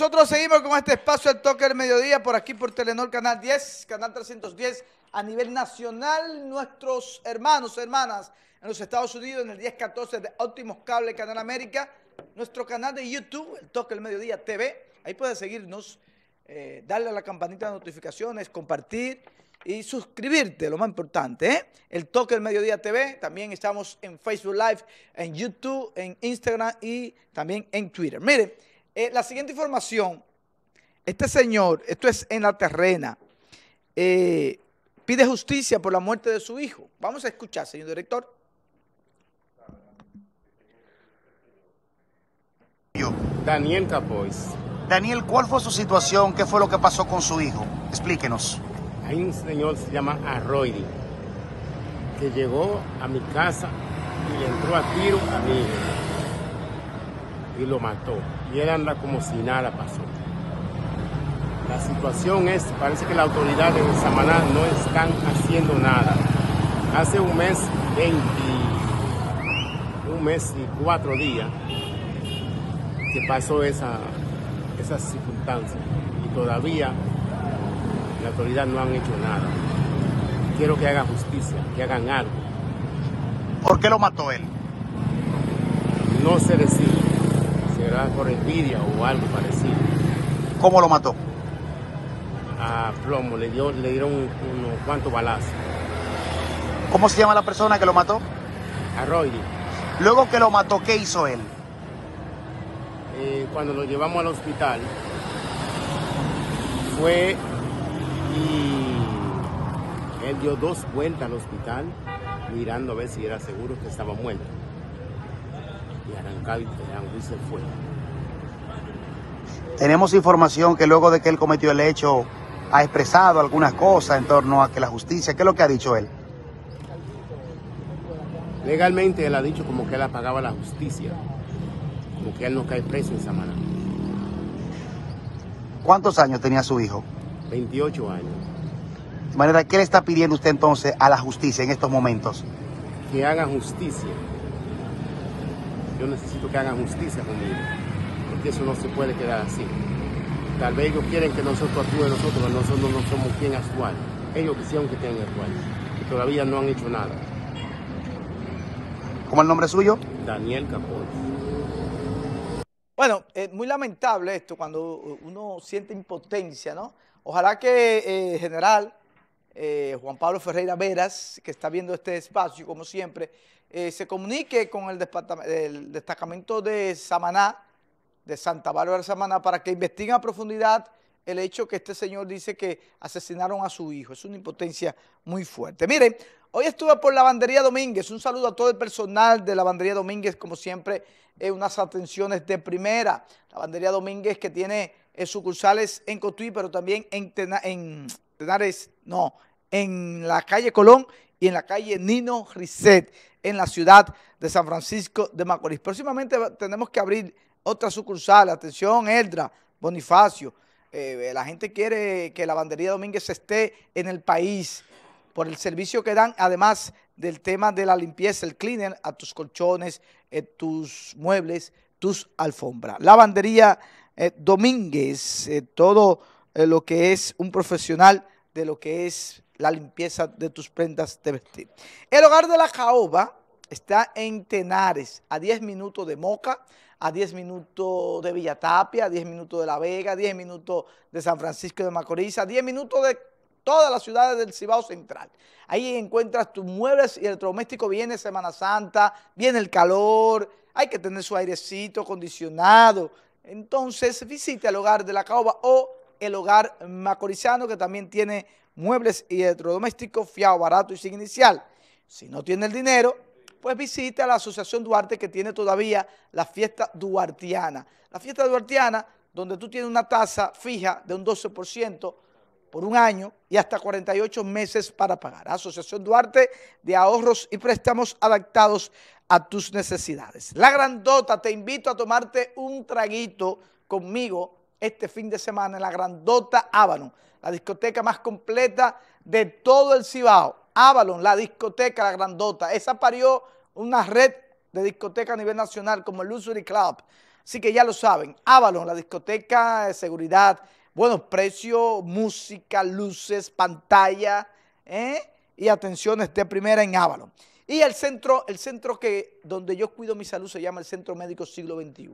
nosotros seguimos con este espacio El toque del mediodía por aquí por Telenor Canal 10, Canal 310 a nivel nacional. Nuestros hermanos, hermanas en los Estados Unidos en el 1014 de Óptimos Cable Canal América. Nuestro canal de YouTube, el toque del mediodía TV. Ahí puedes seguirnos, eh, darle a la campanita de notificaciones, compartir y suscribirte, lo más importante. ¿eh? El Toque del Mediodía TV, también estamos en Facebook Live, en YouTube, en Instagram y también en Twitter. Miren, eh, la siguiente información, este señor, esto es en la terrena, eh, pide justicia por la muerte de su hijo. Vamos a escuchar, señor director. Daniel Capois. Daniel, ¿cuál fue su situación? ¿Qué fue lo que pasó con su hijo? Explíquenos. Hay un señor se llama Arroyo, que llegó a mi casa y le entró a tiro a mi hijo y lo mató. Y él anda como si nada pasó. La situación es, parece que las autoridades de Samaná no están haciendo nada. Hace un mes, 20, un mes y cuatro días que pasó esa, esa circunstancia y todavía la autoridad no han hecho nada. Quiero que hagan justicia, que hagan algo. ¿Por qué lo mató él? No se decide era por envidia o algo parecido. ¿Cómo lo mató? A plomo, le, dio, le dieron unos cuantos balazos. ¿Cómo se llama la persona que lo mató? A Roy Luego que lo mató, ¿qué hizo él? Eh, cuando lo llevamos al hospital, fue y él dio dos vueltas al hospital mirando a ver si era seguro que estaba muerto. Tenemos información que luego de que él cometió el hecho ha expresado algunas cosas en torno a que la justicia, ¿qué es lo que ha dicho él? Legalmente él ha dicho como que él apagaba la justicia, como que él no cae preso en Samaná. ¿Cuántos años tenía su hijo? 28 años. manera, ¿qué le está pidiendo usted entonces a la justicia en estos momentos? Que haga justicia yo necesito que hagan justicia conmigo, porque eso no se puede quedar así. Tal vez ellos quieren que nosotros actúen nosotros, pero nosotros no somos quien actuar. Ellos quisieron que tengan actuar y todavía no han hecho nada. ¿Cómo el nombre suyo? Daniel Capone. Bueno, es muy lamentable esto cuando uno siente impotencia, ¿no? Ojalá que el eh, general eh, Juan Pablo Ferreira Veras, que está viendo este espacio, como siempre, eh, se comunique con el, destacamento de Samaná, de Santa Bárbara Samaná, para que investiguen a profundidad el hecho que este señor dice que asesinaron a su hijo. Es una impotencia muy fuerte. Miren, hoy estuve por la Lavandería Domínguez. Un saludo a todo el personal de la bandería Domínguez, como siempre, eh, unas atenciones de primera. la Lavandería Domínguez que tiene eh, sucursales en Cotuí, pero también en, en Tenares, no, en la calle Colón y en la calle Nino Risset, en la ciudad de San Francisco de Macorís. Próximamente tenemos que abrir otra sucursal. Atención, Eldra, Bonifacio. Eh, la gente quiere que la bandería Domínguez esté en el país por el servicio que dan, además del tema de la limpieza, el cleaner, a tus colchones, eh, tus muebles, tus alfombras. Lavandería eh, Domínguez, todo lo que es un profesional de lo que es la limpieza de tus prendas de vestir. El hogar de la caoba está en Tenares, a 10 minutos de Moca, a 10 minutos de Villatapia, a 10 minutos de La Vega, a 10 minutos de San Francisco de Macorís, a 10 minutos de todas las ciudades del Cibao Central. Ahí encuentras tus muebles y el doméstico Viene Semana Santa, viene el calor, hay que tener su airecito acondicionado. Entonces visita el hogar de la caoba o el hogar macorizano que también tiene muebles y electrodomésticos fiado, barato y sin inicial. Si no tiene el dinero, pues visita la Asociación Duarte que tiene todavía la fiesta duartiana. La fiesta duartiana, donde tú tienes una tasa fija de un 12% por un año y hasta 48 meses para pagar. Asociación Duarte de ahorros y préstamos adaptados a tus necesidades. La grandota, te invito a tomarte un traguito conmigo este fin de semana en la Grandota Avalon, la discoteca más completa de todo el Cibao. Avalon, la discoteca, la Grandota. Esa parió una red de discoteca a nivel nacional como el Luxury Club. Así que ya lo saben, Avalon, la discoteca de seguridad, buenos precios, música, luces, pantalla ¿eh? y atención, de primera en Avalon. Y el centro, el centro que, donde yo cuido mi salud se llama el Centro Médico Siglo XXI.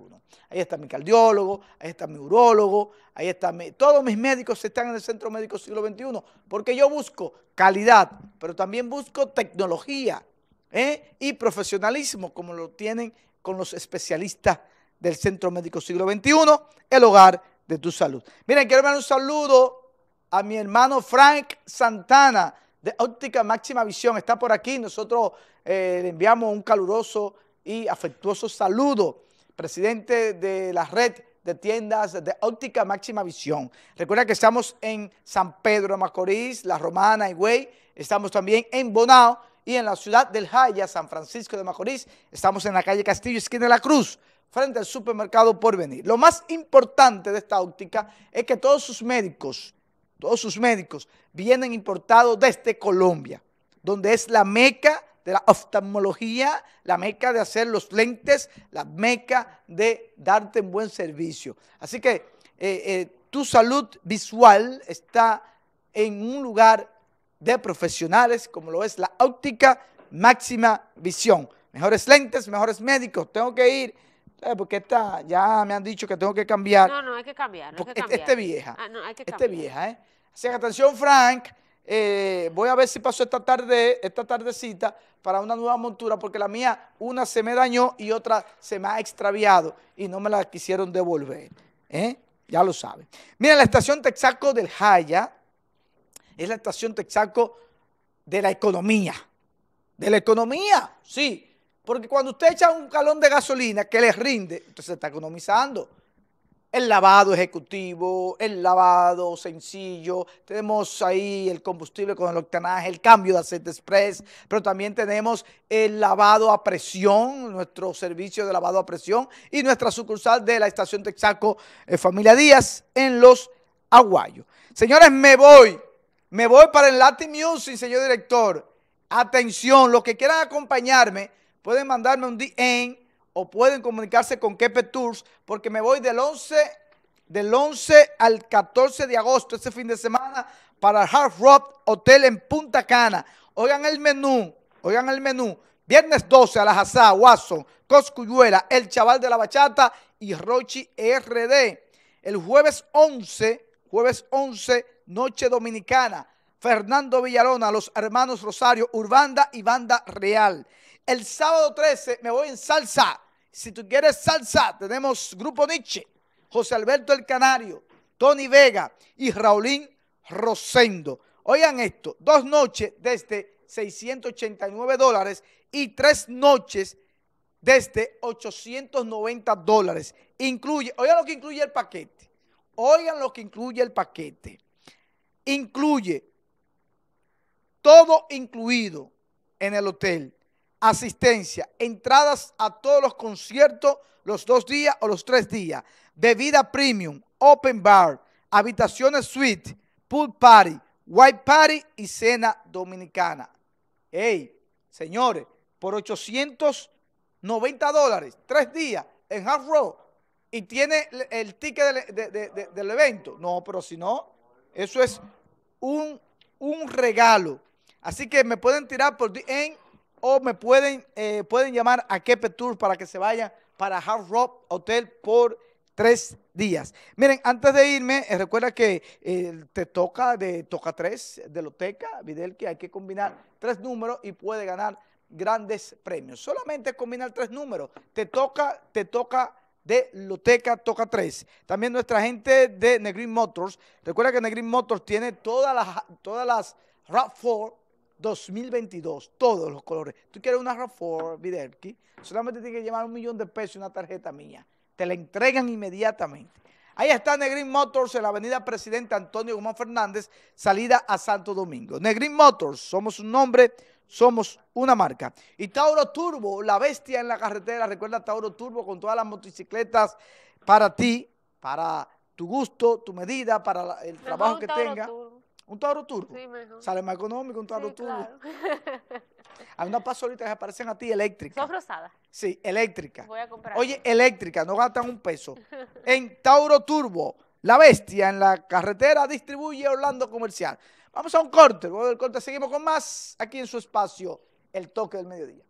Ahí está mi cardiólogo, ahí está mi urólogo, ahí está mi, todos mis médicos están en el Centro Médico Siglo XXI, porque yo busco calidad, pero también busco tecnología ¿eh? y profesionalismo, como lo tienen con los especialistas del Centro Médico Siglo XXI, el hogar de tu salud. Miren, quiero dar un saludo a mi hermano Frank Santana, de óptica máxima visión está por aquí. Nosotros eh, le enviamos un caluroso y afectuoso saludo, presidente de la red de tiendas de óptica máxima visión. Recuerda que estamos en San Pedro de Macorís, La Romana, Güey, estamos también en Bonao y en la ciudad del Jaya, San Francisco de Macorís, estamos en la calle Castillo, esquina de la Cruz, frente al supermercado Porvenir. Lo más importante de esta óptica es que todos sus médicos, todos sus médicos vienen importados desde Colombia, donde es la meca de la oftalmología, la meca de hacer los lentes, la meca de darte un buen servicio. Así que eh, eh, tu salud visual está en un lugar de profesionales como lo es la óptica máxima visión. Mejores lentes, mejores médicos. Tengo que ir eh, porque esta, ya me han dicho que tengo que cambiar. No, no, hay que cambiar. que Este, vieja. Ah, no, Este vieja, ¿eh? Así que atención, Frank. Eh, voy a ver si paso esta tarde, esta tardecita, para una nueva montura, porque la mía, una se me dañó y otra se me ha extraviado y no me la quisieron devolver. ¿eh? Ya lo saben. Mira, la estación Texaco del Jaya es la estación Texaco de la economía. De la economía, sí. Porque cuando usted echa un calón de gasolina que le rinde, usted se está economizando. El lavado ejecutivo, el lavado sencillo, tenemos ahí el combustible con el octanaje, el cambio de aceite express, pero también tenemos el lavado a presión, nuestro servicio de lavado a presión y nuestra sucursal de la estación Texaco eh, Familia Díaz en Los Aguayos. Señores, me voy, me voy para el Latin Music, señor director. Atención, los que quieran acompañarme Pueden mandarme un DM o pueden comunicarse con Kepe Tours porque me voy del 11, del 11 al 14 de agosto, ese fin de semana, para el Hard Rock Hotel en Punta Cana. Oigan el menú, oigan el menú. Viernes 12 a la Hazá, Coscuyuela, El Chaval de la Bachata y Rochi RD. El jueves 11, jueves 11, Noche Dominicana, Fernando Villalona, los hermanos Rosario, Urbanda y Banda Real. El sábado 13 me voy en salsa. Si tú quieres salsa, tenemos Grupo Nietzsche, José Alberto El Canario, Tony Vega y Raulín Rosendo. Oigan esto, dos noches desde 689 dólares y tres noches desde 890 dólares. Incluye, oigan lo que incluye el paquete. Oigan lo que incluye el paquete. Incluye todo incluido en el hotel asistencia, entradas a todos los conciertos los dos días o los tres días, bebida premium, open bar, habitaciones suite, pool party, white party y cena dominicana. Ey, señores, por 890 dólares, tres días en Half row y tiene el ticket del, del evento. No, pero si no, eso es un, un regalo. Así que me pueden tirar por en o me pueden, eh, pueden llamar a Kepe Tour para que se vaya para Hard Rock Hotel por tres días. Miren, antes de irme, eh, recuerda que eh, te toca de Toca 3 de Loteca, Videl, que hay que combinar tres números y puede ganar grandes premios. Solamente combinar tres números. Te toca, te toca de Loteca Toca 3. También nuestra gente de Negrin Motors. Recuerda que Negrin Motors tiene todas las, todas las 4 2022, todos los colores. Tú quieres una RAV4 solamente tienes que llevar un millón de pesos y una tarjeta mía. Te la entregan inmediatamente. Ahí está Negrin Motors en la avenida Presidente Antonio Guzmán Fernández, salida a Santo Domingo. Negrin Motors, somos un nombre, somos una marca. Y Tauro Turbo, la bestia en la carretera. Recuerda Tauro Turbo con todas las motocicletas para ti, para tu gusto, tu medida, para el trabajo que tengas. Un Tauro turbo. Sale más económico un Tauro turbo. Hay unas pasolitas que aparecen a ti eléctricas. Son rosadas. Sí, eléctrica. Voy a comprar. Oye, eléctrica, no gastan un peso. En Tauro Turbo, la bestia en la carretera distribuye Orlando Comercial. Vamos a un corte, luego del corte seguimos con más aquí en su espacio, El Toque del Mediodía.